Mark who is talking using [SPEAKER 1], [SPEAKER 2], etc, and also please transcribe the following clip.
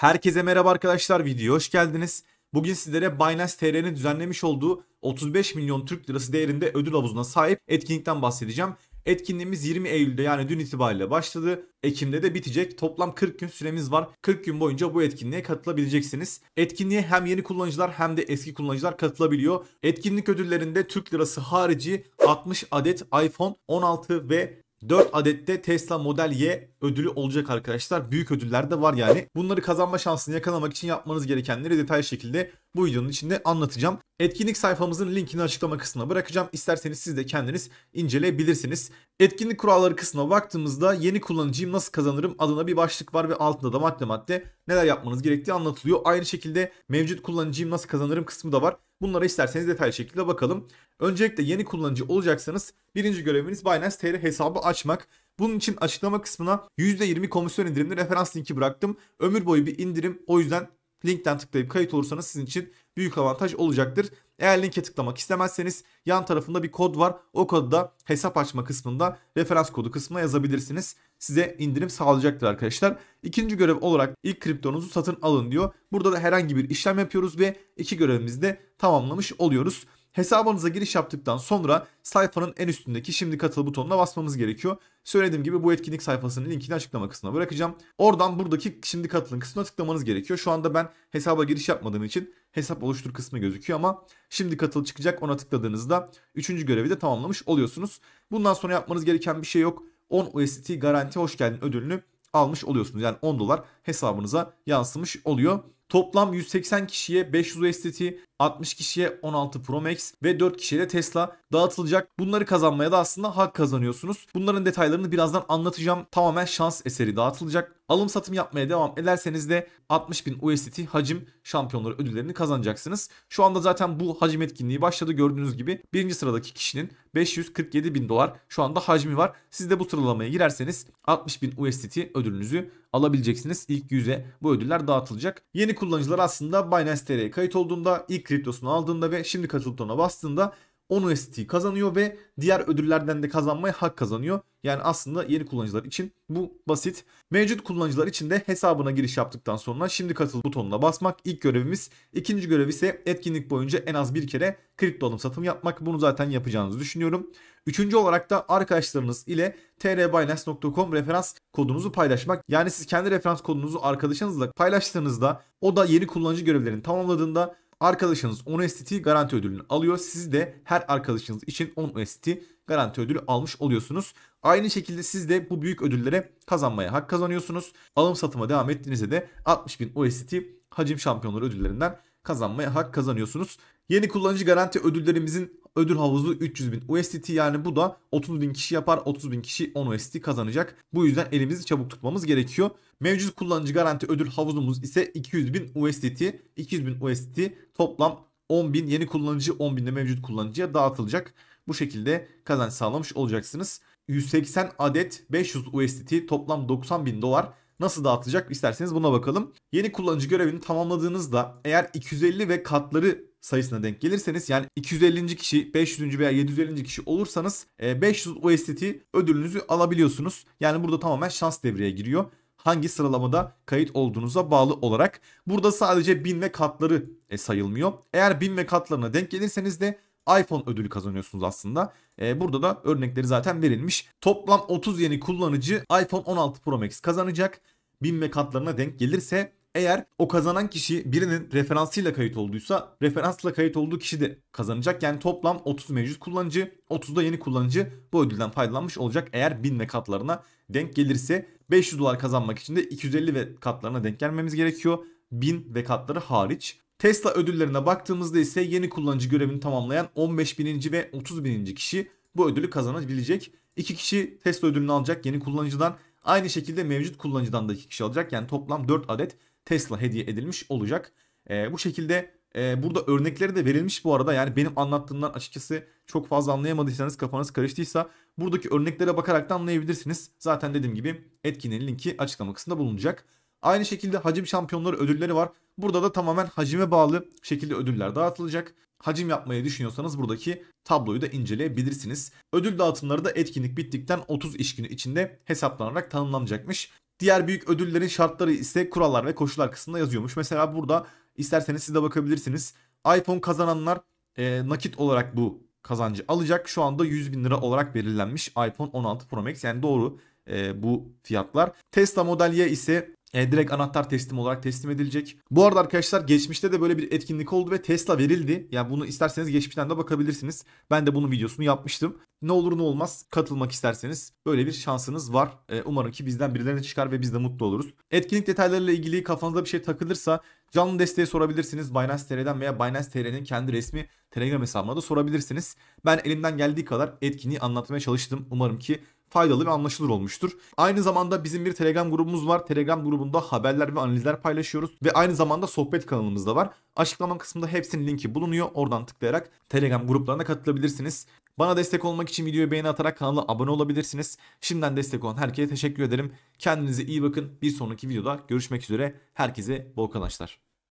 [SPEAKER 1] Herkese merhaba arkadaşlar video hoş geldiniz. Bugün sizlere Binance TR'nin düzenlemiş olduğu 35 milyon Türk lirası değerinde ödül havuzuna sahip etkinlikten bahsedeceğim. Etkinliğimiz 20 Eylül'de yani dün itibariyle başladı. Ekim'de de bitecek. Toplam 40 gün süremiz var. 40 gün boyunca bu etkinliğe katılabileceksiniz. Etkinliğe hem yeni kullanıcılar hem de eski kullanıcılar katılabiliyor. Etkinlik ödüllerinde Türk lirası harici 60 adet iPhone 16 ve 4 adette Tesla Model Y ödülü olacak arkadaşlar. Büyük ödüller de var yani. Bunları kazanma şansını yakalamak için yapmanız gerekenleri detaylı şekilde bu videonun içinde anlatacağım. Etkinlik sayfamızın linkini açıklama kısmına bırakacağım. İsterseniz siz de kendiniz inceleyebilirsiniz. Etkinlik kuralları kısmına baktığımızda yeni kullanıcıyım nasıl kazanırım adına bir başlık var ve altında da madde madde neler yapmanız gerektiği anlatılıyor. Aynı şekilde mevcut kullanıcıyım nasıl kazanırım kısmı da var. Bunlara isterseniz detaylı şekilde bakalım. Öncelikle yeni kullanıcı olacaksanız birinci göreviniz Binance TR hesabı açmak. Bunun için açıklama kısmına %20 komisyon indirimli referans linki bıraktım. Ömür boyu bir indirim. O yüzden linkten tıklayıp kayıt olursanız sizin için büyük avantaj olacaktır. Eğer linke tıklamak istemezseniz yan tarafında bir kod var. O kodu da hesap açma kısmında referans kodu kısmına yazabilirsiniz. Size indirim sağlayacaktır arkadaşlar. İkinci görev olarak ilk kriptonuzu satın alın diyor. Burada da herhangi bir işlem yapıyoruz ve iki görevimizi de tamamlamış oluyoruz. Hesabınıza giriş yaptıktan sonra sayfanın en üstündeki şimdi katıl butonuna basmamız gerekiyor. Söylediğim gibi bu etkinlik sayfasının linkini açıklama kısmına bırakacağım. Oradan buradaki şimdi katılın kısmına tıklamanız gerekiyor. Şu anda ben hesaba giriş yapmadığım için hesap oluştur kısmı gözüküyor ama şimdi katıl çıkacak ona tıkladığınızda 3. görevi de tamamlamış oluyorsunuz. Bundan sonra yapmanız gereken bir şey yok. 10 USDT garanti hoş geldin ödülünü almış oluyorsunuz. Yani 10 dolar hesabınıza yansımış oluyor. Toplam 180 kişiye 500 USDT, 60 kişiye 16 Pro Max ve 4 kişiye de Tesla dağıtılacak. Bunları kazanmaya da aslında hak kazanıyorsunuz. Bunların detaylarını birazdan anlatacağım. Tamamen şans eseri dağıtılacak. Alım satım yapmaya devam ederseniz de 60 bin USDT hacim şampiyonları ödüllerini kazanacaksınız. Şu anda zaten bu hacim etkinliği başladı gördüğünüz gibi. Birinci sıradaki kişinin 547 bin dolar şu anda hacmi var. Siz de bu sıralamaya girerseniz 60 bin USDT ödülünüzü alabileceksiniz. İlk yüze bu ödüller dağıtılacak. Yeni kullanıcılar aslında Binance TR'ye kayıt olduğunda ilk kriptosunu aldığında ve şimdi katıl butonuna bastığında 10 UST kazanıyor ve diğer ödüllerden de kazanmaya hak kazanıyor. Yani aslında yeni kullanıcılar için bu basit. Mevcut kullanıcılar için de hesabına giriş yaptıktan sonra şimdi katıl butonuna basmak ilk görevimiz. İkinci görev ise etkinlik boyunca en az bir kere kripto alım satım yapmak. Bunu zaten yapacağınızı düşünüyorum. Üçüncü olarak da arkadaşlarınız ile trbinance.com referans kodunuzu paylaşmak. Yani siz kendi referans kodunuzu arkadaşınızla paylaştığınızda o da yeni kullanıcı görevlerini tamamladığında Arkadaşınız 10 STT garanti ödülünü alıyor. Siz de her arkadaşınız için 10 STT garanti ödülü almış oluyorsunuz. Aynı şekilde siz de bu büyük ödüllere kazanmaya hak kazanıyorsunuz. Alım satıma devam ettiğinizde de 60.000 OST hacim şampiyonları ödüllerinden kazanmaya hak kazanıyorsunuz. Yeni kullanıcı garanti ödüllerimizin ödül havuzu 300 bin USDT yani bu da 30 bin kişi yapar 30 bin kişi 10 USDT kazanacak. Bu yüzden elimizi çabuk tutmamız gerekiyor. Mevcut kullanıcı garanti ödül havuzumuz ise 200 bin USDT 200 bin USDT toplam 10 bin yeni kullanıcı 10 binde mevcut kullanıcıya dağıtılacak. Bu şekilde kazanç sağlamış olacaksınız. 180 adet 500 USDT toplam 90 bin dolar nasıl dağıtılacak isterseniz buna bakalım. Yeni kullanıcı görevini tamamladığınızda eğer 250 ve katları sayısına denk gelirseniz yani 250. kişi 500. veya 750. kişi olursanız 500 e, USDT ödülünüzü alabiliyorsunuz. Yani burada tamamen şans devreye giriyor. Hangi sıralamada kayıt olduğunuza bağlı olarak. Burada sadece bin ve katları e, sayılmıyor. Eğer bin ve katlarına denk gelirseniz de iPhone ödülü kazanıyorsunuz aslında. Ee, burada da örnekleri zaten verilmiş. Toplam 30 yeni kullanıcı iPhone 16 Pro Max kazanacak. 1000 ve katlarına denk gelirse eğer o kazanan kişi birinin referansıyla kayıt olduysa referansla kayıt olduğu kişi de kazanacak. Yani toplam 30 mevcut kullanıcı 30 da yeni kullanıcı bu ödülden faydalanmış olacak. Eğer 1000 ve katlarına denk gelirse 500 dolar kazanmak için de 250 ve katlarına denk gelmemiz gerekiyor. 1000 ve katları hariç. Tesla ödüllerine baktığımızda ise yeni kullanıcı görevini tamamlayan 15.000. ve 30.000. kişi bu ödülü kazanabilecek. 2 kişi Tesla ödülünü alacak yeni kullanıcıdan. Aynı şekilde mevcut kullanıcıdan da 2 kişi alacak. Yani toplam 4 adet Tesla hediye edilmiş olacak. E, bu şekilde e, burada örnekleri de verilmiş bu arada. Yani benim anlattığımdan açıkçası çok fazla anlayamadıysanız kafanız karıştıysa buradaki örneklere bakarak da anlayabilirsiniz. Zaten dediğim gibi etkinin linki açıklama kısmında bulunacak. Aynı şekilde hacim şampiyonları ödülleri var. Burada da tamamen hacime bağlı şekilde ödüller dağıtılacak. Hacim yapmayı düşünüyorsanız buradaki tabloyu da inceleyebilirsiniz. Ödül dağıtımları da etkinlik bittikten 30 iş günü içinde hesaplanarak tanımlanacakmış. Diğer büyük ödüllerin şartları ise kurallar ve koşullar kısmında yazıyormuş. Mesela burada isterseniz siz de bakabilirsiniz. iPhone kazananlar e, nakit olarak bu kazancı alacak. Şu anda 100 bin lira olarak belirlenmiş iPhone 16 Pro Max. Yani doğru e, bu fiyatlar. Tesla Model Y ise e, direkt anahtar teslim olarak teslim edilecek. Bu arada arkadaşlar geçmişte de böyle bir etkinlik oldu ve Tesla verildi. Yani bunu isterseniz geçmişten de bakabilirsiniz. Ben de bunun videosunu yapmıştım. Ne olur ne olmaz katılmak isterseniz böyle bir şansınız var. E, umarım ki bizden birilerine çıkar ve biz de mutlu oluruz. Etkinlik detaylarıyla ilgili kafanızda bir şey takılırsa canlı desteğe sorabilirsiniz. Binance TR'den veya Binance TR'nin kendi resmi Telegram hesabına da sorabilirsiniz. Ben elimden geldiği kadar etkinliği anlatmaya çalıştım. Umarım ki faydalı ve anlaşılır olmuştur. Aynı zamanda bizim bir Telegram grubumuz var. Telegram grubunda haberler ve analizler paylaşıyoruz ve aynı zamanda sohbet kanalımız da var. Açıklama kısmında hepsinin linki bulunuyor. Oradan tıklayarak Telegram gruplarına katılabilirsiniz. Bana destek olmak için videoyu beğeni atarak kanala abone olabilirsiniz. Şimdiden destek olan herkese teşekkür ederim. Kendinize iyi bakın. Bir sonraki videoda görüşmek üzere. Herkese bol kazançlar.